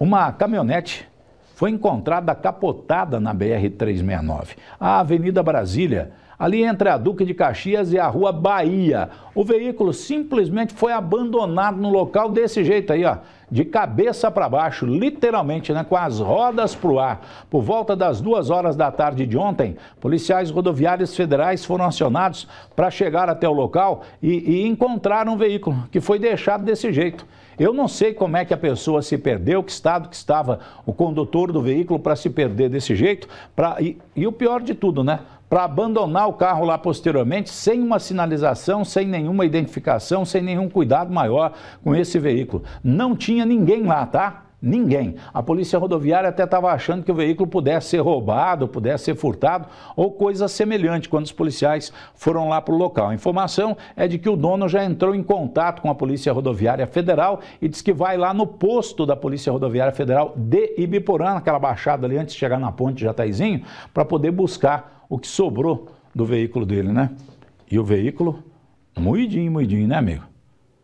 Uma caminhonete foi encontrada capotada na BR-369. A Avenida Brasília ali entre a Duque de Caxias e a Rua Bahia. O veículo simplesmente foi abandonado no local desse jeito aí, ó, de cabeça para baixo, literalmente, né, com as rodas para o ar. Por volta das duas horas da tarde de ontem, policiais rodoviários federais foram acionados para chegar até o local e, e encontraram um veículo que foi deixado desse jeito. Eu não sei como é que a pessoa se perdeu, que estado que estava o condutor do veículo para se perder desse jeito. Pra... E, e o pior de tudo, né? para abandonar o carro lá posteriormente sem uma sinalização, sem nenhuma identificação, sem nenhum cuidado maior com esse veículo. Não tinha ninguém lá, tá? Ninguém. A polícia rodoviária até estava achando que o veículo pudesse ser roubado, pudesse ser furtado ou coisa semelhante quando os policiais foram lá para o local. A informação é de que o dono já entrou em contato com a Polícia Rodoviária Federal e diz que vai lá no posto da Polícia Rodoviária Federal de Ibiporã, aquela baixada ali antes de chegar na ponte de Jataizinho, para poder buscar o que sobrou do veículo dele, né? E o veículo, muidinho, muidinho, né, amigo?